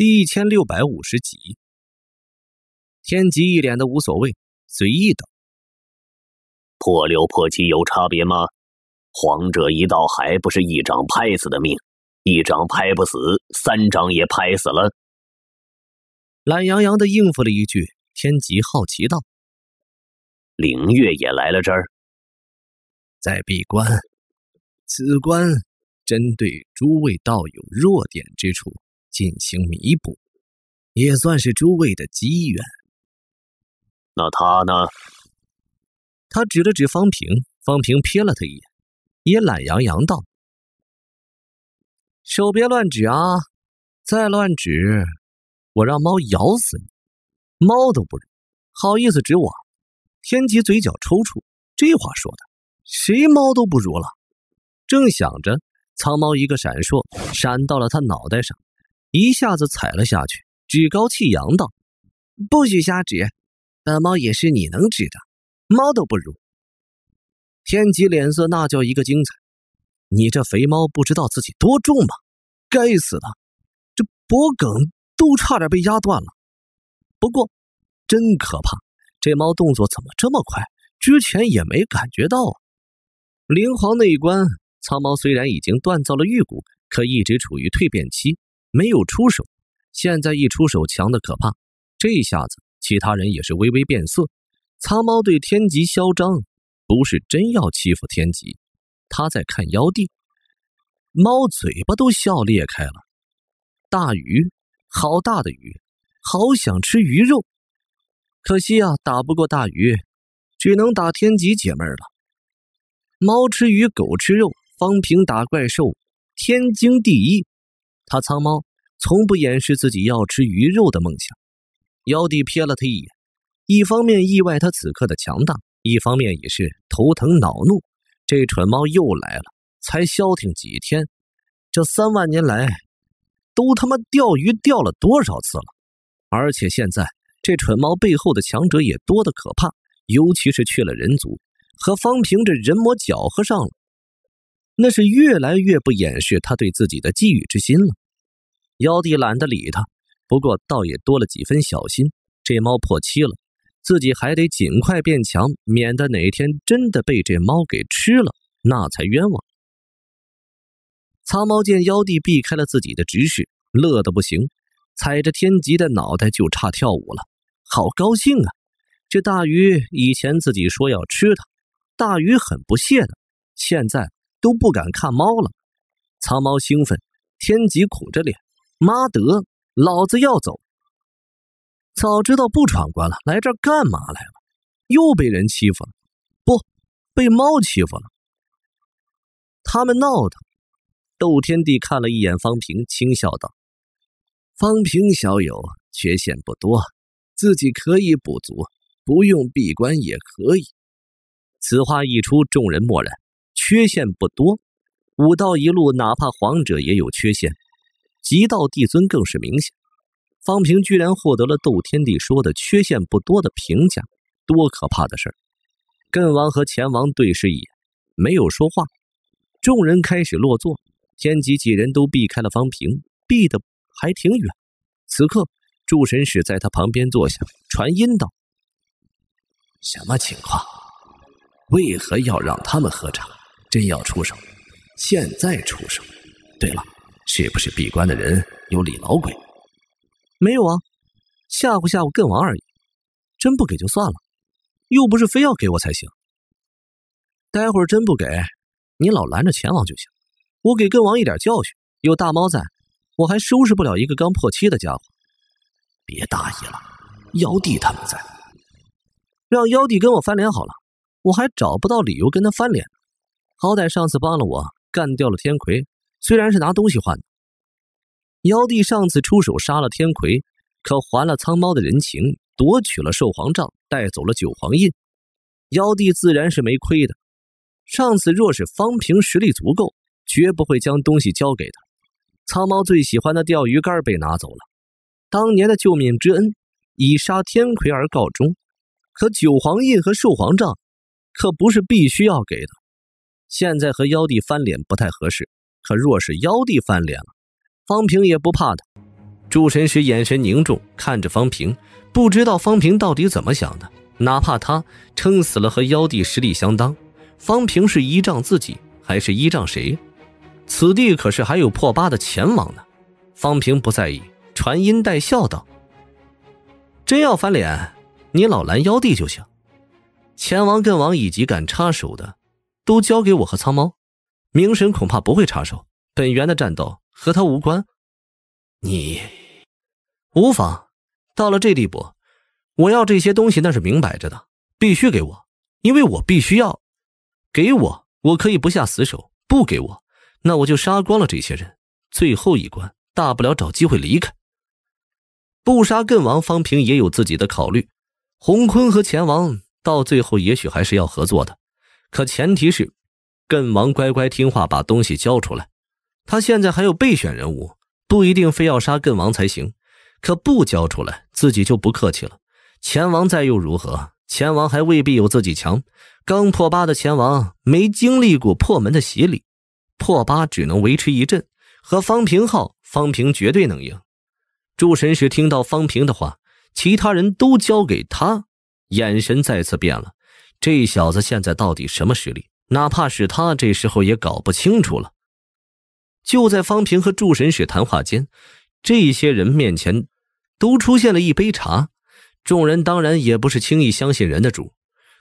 第一千六百五十集，天极一脸的无所谓，随意道：“破六破七有差别吗？皇者一道还不是一掌拍死的命，一掌拍不死，三掌也拍死了。”懒洋洋的应付了一句，天极好奇道：“灵月也来了这儿，在闭关，此关针对诸位道友弱点之处。”进行弥补，也算是诸位的机缘。那他呢？他指了指方平，方平瞥了他一眼，也懒洋洋道：“手别乱指啊，再乱指，我让猫咬死你！猫都不好意思指我？”天极嘴角抽搐，这话说的，谁猫都不如了？正想着，苍猫一个闪烁，闪到了他脑袋上。一下子踩了下去，趾高气扬道：“不许瞎指，大猫也是你能指的？猫都不如。”天吉脸色那叫一个精彩，你这肥猫不知道自己多重吗？该死的，这脖梗都差点被压断了。不过，真可怕，这猫动作怎么这么快？之前也没感觉到啊。灵皇那一关，苍猫虽然已经锻造了玉骨，可一直处于蜕变期。没有出手，现在一出手强的可怕。这一下子，其他人也是微微变色。苍猫对天极嚣张，不是真要欺负天极，他在看妖帝。猫嘴巴都笑裂开了。大鱼，好大的鱼，好想吃鱼肉。可惜啊，打不过大鱼，只能打天极解闷了。猫吃鱼，狗吃肉，方平打怪兽，天经地义。他苍猫从不掩饰自己要吃鱼肉的梦想。妖帝瞥了他一眼，一方面意外他此刻的强大，一方面也是头疼恼怒。这蠢猫又来了！才消停几天，这三万年来，都他妈钓鱼钓了多少次了？而且现在这蠢猫背后的强者也多的可怕，尤其是去了人族，和方平这人魔搅和上了，那是越来越不掩饰他对自己的觊觎之心了。妖帝懒得理他，不过倒也多了几分小心。这猫破期了，自己还得尽快变强，免得哪天真的被这猫给吃了，那才冤枉。苍猫见妖帝避开了自己的直视，乐的不行，踩着天极的脑袋就差跳舞了，好高兴啊！这大鱼以前自己说要吃它，大鱼很不屑的，现在都不敢看猫了。苍猫兴奋，天极苦着脸。妈得，老子要走！早知道不闯关了，来这儿干嘛来了？又被人欺负了，不，被猫欺负了。他们闹腾。斗天帝看了一眼方平，轻笑道：“方平小友，缺陷不多，自己可以补足，不用闭关也可以。”此话一出，众人默然。缺陷不多，武道一路，哪怕皇者也有缺陷。极道帝尊更是明显，方平居然获得了斗天帝说的缺陷不多的评价，多可怕的事儿！艮王和乾王对视一眼，没有说话。众人开始落座，天极几人都避开了方平，避得还挺远。此刻，诸神使在他旁边坐下，传音道：“什么情况？为何要让他们喝茶？真要出手，现在出手。对了。”是不是闭关的人有李老鬼？没有啊，吓唬吓唬艮王而已。真不给就算了，又不是非要给我才行。待会儿真不给，你老拦着钱王就行。我给艮王一点教训。有大猫在，我还收拾不了一个刚破七的家伙。别大意了，妖帝他们在，让妖帝跟我翻脸好了。我还找不到理由跟他翻脸好歹上次帮了我，干掉了天魁。虽然是拿东西换，的。妖帝上次出手杀了天魁，可还了苍猫的人情，夺取了兽皇杖，带走了九皇印，妖帝自然是没亏的。上次若是方平实力足够，绝不会将东西交给他。苍猫最喜欢的钓鱼竿被拿走了，当年的救命之恩以杀天魁而告终，可九皇印和兽皇杖可不是必须要给的。现在和妖帝翻脸不太合适。可若是妖帝翻脸了，方平也不怕他。诸神使眼神凝重，看着方平，不知道方平到底怎么想的。哪怕他撑死了和妖帝实力相当，方平是依仗自己，还是依仗谁？此地可是还有破八的钱王呢。方平不在意，传音带笑道：“真要翻脸，你老拦妖帝就行。钱王、艮王以及敢插手的，都交给我和苍猫。”明神恐怕不会插手本源的战斗，和他无关。你无妨，到了这地步，我要这些东西那是明摆着的，必须给我，因为我必须要给我。我可以不下死手，不给我，那我就杀光了这些人。最后一关，大不了找机会离开。不杀艮王方平也有自己的考虑，洪坤和钱王到最后也许还是要合作的，可前提是。艮王乖乖听话，把东西交出来。他现在还有备选人物，不一定非要杀艮王才行。可不交出来，自己就不客气了。乾王在又如何？乾王还未必有自己强。刚破八的乾王没经历过破门的洗礼，破八只能维持一阵。和方平耗，方平绝对能赢。诸神使听到方平的话，其他人都交给他，眼神再次变了。这小子现在到底什么实力？哪怕是他这时候也搞不清楚了。就在方平和祝神使谈话间，这些人面前都出现了一杯茶。众人当然也不是轻易相信人的主，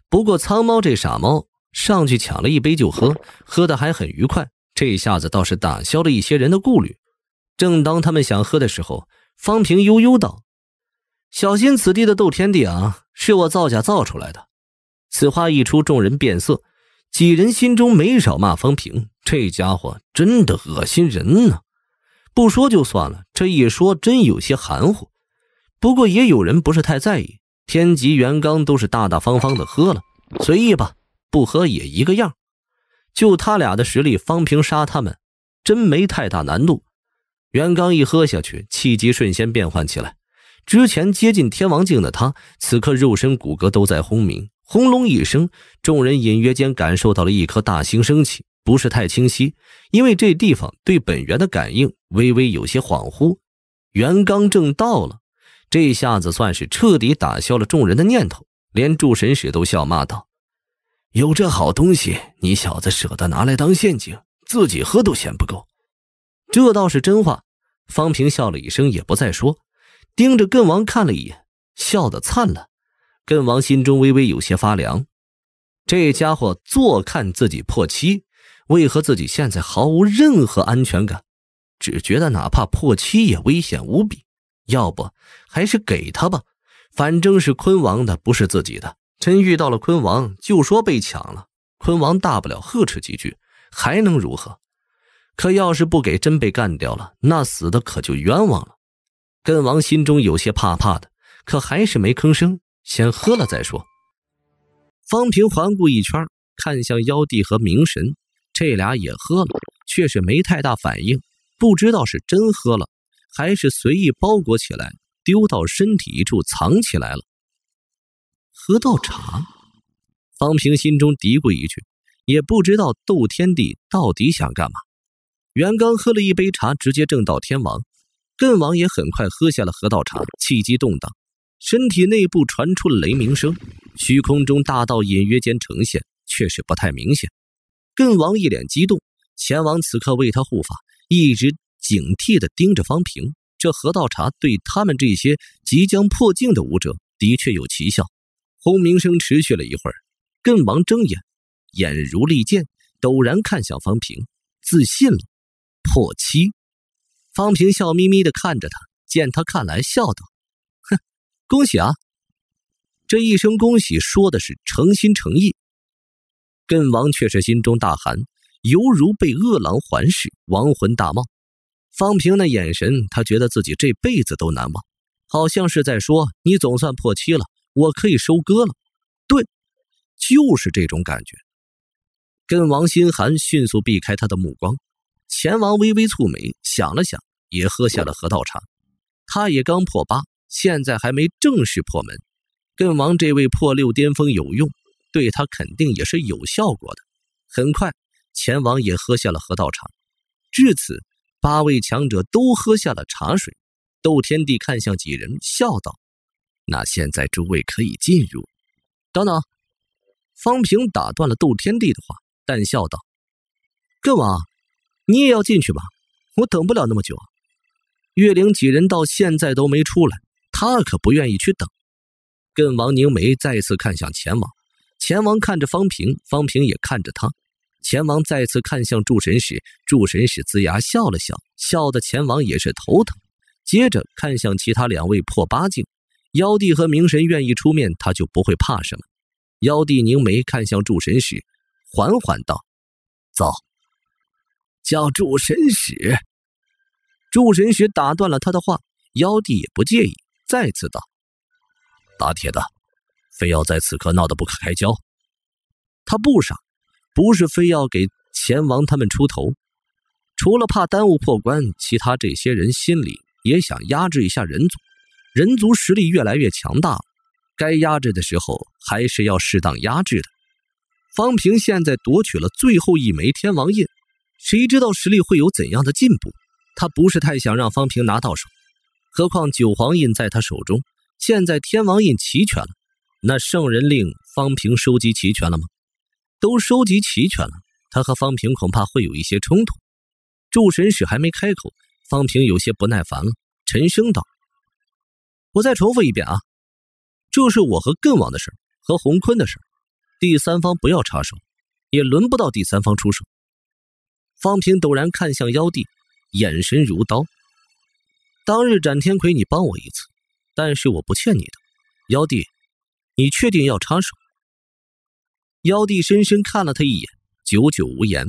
不过苍猫这傻猫上去抢了一杯就喝，喝的还很愉快。这下子倒是打消了一些人的顾虑。正当他们想喝的时候，方平悠悠道：“小心此地的斗天地啊，是我造假造出来的。”此话一出，众人变色。几人心中没少骂方平，这家伙真的恶心人呢。不说就算了，这一说真有些含糊。不过也有人不是太在意，天级元刚都是大大方方的喝了，随意吧，不喝也一个样。就他俩的实力，方平杀他们真没太大难度。元刚一喝下去，气机瞬间变换起来。之前接近天王境的他，此刻肉身骨骼都在轰鸣。轰隆一声，众人隐约间感受到了一颗大星升起，不是太清晰，因为这地方对本源的感应微微有些恍惚。元刚正到了，这下子算是彻底打消了众人的念头，连诸神使都笑骂道：“有这好东西，你小子舍得拿来当陷阱，自己喝都嫌不够。”这倒是真话。方平笑了一声，也不再说，盯着艮王看了一眼，笑得灿烂。根王心中微微有些发凉，这家伙坐看自己破七，为何自己现在毫无任何安全感？只觉得哪怕破七也危险无比。要不还是给他吧，反正是昆王的，不是自己的。真遇到了昆王，就说被抢了。昆王大不了呵斥几句，还能如何？可要是不给，真被干掉了，那死的可就冤枉了。根王心中有些怕怕的，可还是没吭声。先喝了再说。方平环顾一圈，看向妖帝和明神，这俩也喝了，却是没太大反应，不知道是真喝了，还是随意包裹起来丢到身体一处藏起来了。河道茶，方平心中嘀咕一句，也不知道斗天帝到底想干嘛。袁刚喝了一杯茶，直接正到天王，亘王也很快喝下了河道茶，气机动荡。身体内部传出雷鸣声，虚空中大道隐约间呈现，却是不太明显。艮王一脸激动，前王此刻为他护法，一直警惕的盯着方平。这河道茶对他们这些即将破境的武者的确有奇效。轰鸣声持续了一会儿，艮王睁眼，眼如利剑，陡然看向方平，自信了。破七，方平笑眯眯的看着他，见他看来，笑道。恭喜啊！这一声恭喜说的是诚心诚意，艮王却是心中大寒，犹如被饿狼环视，亡魂大冒。方平那眼神，他觉得自己这辈子都难忘，好像是在说：“你总算破七了，我可以收割了。”对，就是这种感觉。艮王心寒，迅速避开他的目光。钱王微微蹙眉，想了想，也喝下了河道茶。他也刚破八。现在还没正式破门，艮王这位破六巅峰有用，对他肯定也是有效果的。很快，前王也喝下了河道茶。至此，八位强者都喝下了茶水。窦天帝看向几人，笑道：“那现在诸位可以进入。”等等，方平打断了窦天帝的话，淡笑道：“艮王，你也要进去吧？我等不了那么久。”月灵几人到现在都没出来。他可不愿意去等，跟王凝梅再次看向钱王，钱王看着方平，方平也看着他，钱王再次看向祝神使，祝神使呲牙笑了笑，笑的钱王也是头疼。接着看向其他两位破八境，妖帝和明神愿意出面，他就不会怕什么。妖帝凝眉看向祝神使，缓缓道：“走。”叫祝神使，祝神使打断了他的话，妖帝也不介意。再次道：“打铁的，非要在此刻闹得不可开交？他不傻，不是非要给钱王他们出头，除了怕耽误破关，其他这些人心里也想压制一下人族。人族实力越来越强大了，该压制的时候还是要适当压制的。方平现在夺取了最后一枚天王印，谁知道实力会有怎样的进步？他不是太想让方平拿到手。”何况九皇印在他手中，现在天王印齐全了，那圣人令方平收集齐全了吗？都收集齐全了，他和方平恐怕会有一些冲突。诸神使还没开口，方平有些不耐烦了，沉声道：“我再重复一遍啊，这是我和艮王的事和洪坤的事第三方不要插手，也轮不到第三方出手。”方平陡然看向妖帝，眼神如刀。当日斩天魁，你帮我一次，但是我不欠你的。妖帝，你确定要插手？妖帝深深看了他一眼，久久无言。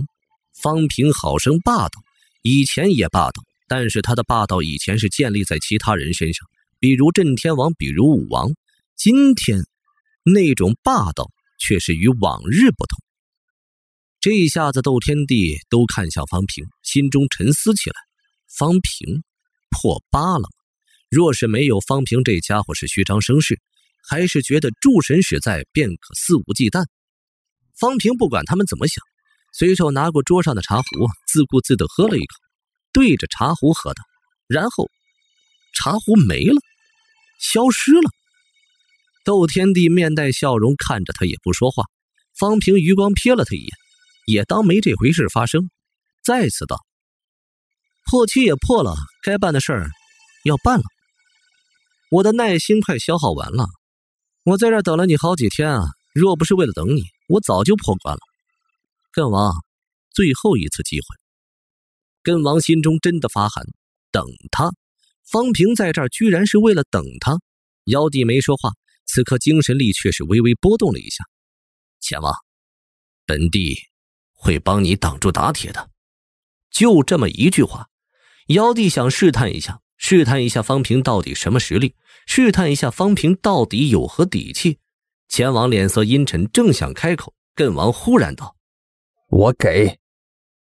方平好生霸道，以前也霸道，但是他的霸道以前是建立在其他人身上，比如震天王，比如武王。今天，那种霸道却是与往日不同。这一下子，斗天帝都看向方平，心中沉思起来。方平。破八了若是没有方平这家伙是虚张声势，还是觉得诸神使在便可肆无忌惮？方平不管他们怎么想，随手拿过桌上的茶壶，自顾自地喝了一口，对着茶壶喝道。然后，茶壶没了，消失了。窦天帝面带笑容看着他，也不说话。方平余光瞥了他一眼，也当没这回事发生，再次道。破期也破了，该办的事儿要办了。我的耐心快消耗完了，我在这儿等了你好几天啊！若不是为了等你，我早就破关了。艮王，最后一次机会。艮王心中真的发寒，等他，方平在这儿居然是为了等他。妖帝没说话，此刻精神力却是微微波动了一下。前王，本帝会帮你挡住打铁的，就这么一句话。妖帝想试探一下，试探一下方平到底什么实力，试探一下方平到底有何底气。钱王脸色阴沉，正想开口，艮王忽然道：“我给。”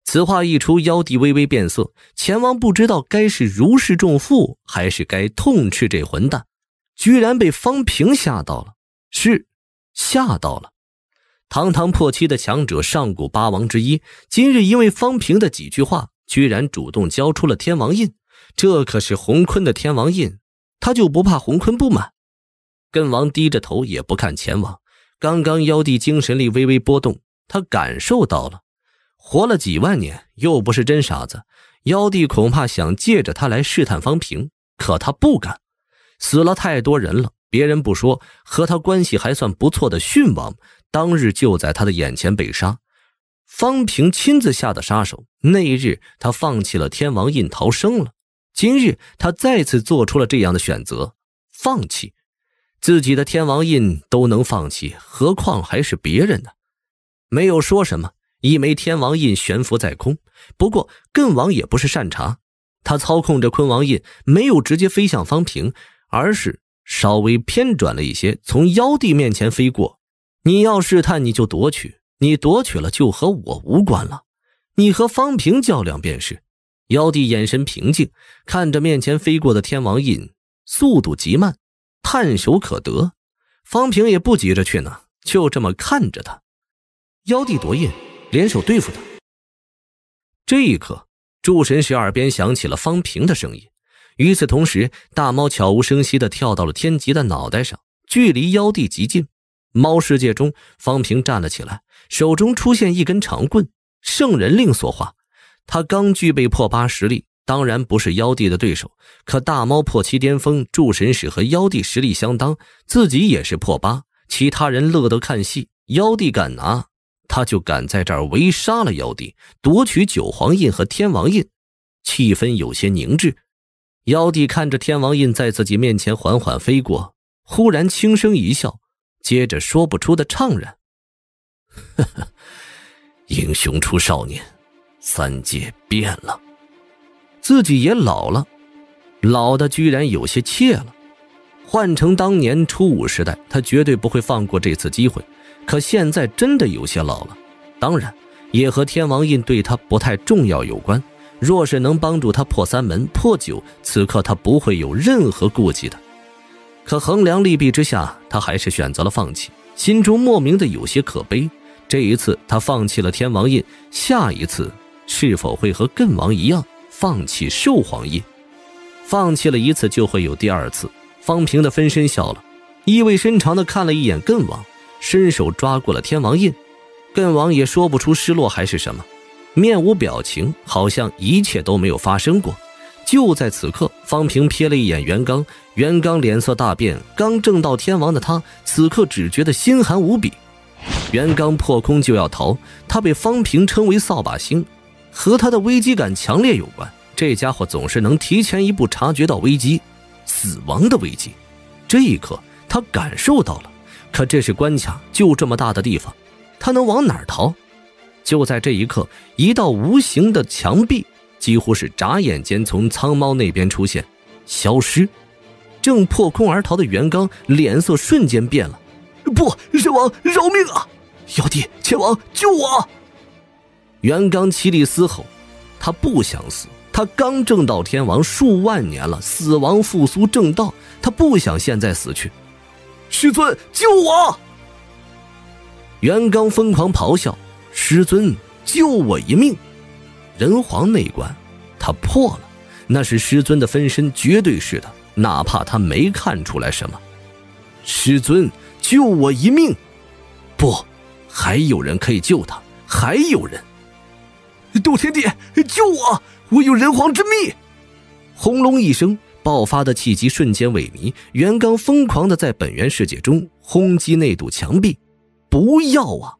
此话一出，妖帝微微变色。钱王不知道该是如释重负，还是该痛斥这混蛋，居然被方平吓到了，是吓到了。堂堂破七的强者，上古八王之一，今日因为方平的几句话。居然主动交出了天王印，这可是洪坤的天王印，他就不怕洪坤不满？根王低着头也不看前王。刚刚妖帝精神力微微波动，他感受到了。活了几万年，又不是真傻子，妖帝恐怕想借着他来试探方平，可他不敢。死了太多人了，别人不说，和他关系还算不错的训王，当日就在他的眼前被杀。方平亲自下的杀手。那一日，他放弃了天王印，逃生了。今日，他再次做出了这样的选择，放弃自己的天王印都能放弃，何况还是别人呢？没有说什么，一枚天王印悬浮在空。不过，艮王也不是善茬，他操控着坤王印，没有直接飞向方平，而是稍微偏转了一些，从妖帝面前飞过。你要试探，你就夺取。你夺取了就和我无关了，你和方平较量便是。妖帝眼神平静，看着面前飞过的天王印，速度极慢，探手可得。方平也不急着去呢，就这么看着他。妖帝夺印，联手对付他。这一刻，诸神使耳边响起了方平的声音。与此同时，大猫悄无声息的跳到了天极的脑袋上，距离妖帝极近。猫世界中，方平站了起来。手中出现一根长棍，圣人令所化。他刚具备破八实力，当然不是妖帝的对手。可大猫破七巅峰，助神使和妖帝实力相当，自己也是破八。其他人乐得看戏，妖帝敢拿，他就敢在这儿围杀了妖帝，夺取九皇印和天王印。气氛有些凝滞。妖帝看着天王印在自己面前缓缓飞过，忽然轻声一笑，接着说不出的怅然。呵呵，英雄出少年，三界变了，自己也老了，老的居然有些怯了。换成当年初五时代，他绝对不会放过这次机会。可现在真的有些老了，当然也和天王印对他不太重要有关。若是能帮助他破三门、破九，此刻他不会有任何顾忌的。可衡量利弊之下，他还是选择了放弃，心中莫名的有些可悲。这一次他放弃了天王印，下一次是否会和艮王一样放弃兽皇印？放弃了一次就会有第二次。方平的分身笑了，意味深长的看了一眼艮王，伸手抓过了天王印。艮王也说不出失落还是什么，面无表情，好像一切都没有发生过。就在此刻，方平瞥了一眼袁刚，袁刚脸色大变。刚正到天王的他，此刻只觉得心寒无比。袁刚破空就要逃，他被方平称为“扫把星”，和他的危机感强烈有关。这家伙总是能提前一步察觉到危机，死亡的危机。这一刻，他感受到了。可这是关卡，就这么大的地方，他能往哪儿逃？就在这一刻，一道无形的墙壁几乎是眨眼间从苍猫那边出现，消失。正破空而逃的袁刚脸色瞬间变了。不，神王饶命啊！妖弟，秦王救我！袁刚凄厉嘶吼，他不想死，他刚正道天王数万年了，死亡复苏正道，他不想现在死去。师尊，救我！袁刚疯狂咆哮，师尊救我一命！人皇那关他破了，那是师尊的分身，绝对是的，哪怕他没看出来什么，师尊。救我一命！不，还有人可以救他，还有人。杜天帝，救我！我有人皇之秘。轰隆一声，爆发的气机瞬间萎靡。袁刚疯狂的在本源世界中轰击那堵墙壁。不要啊！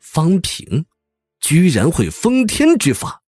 方平，居然会封天之法！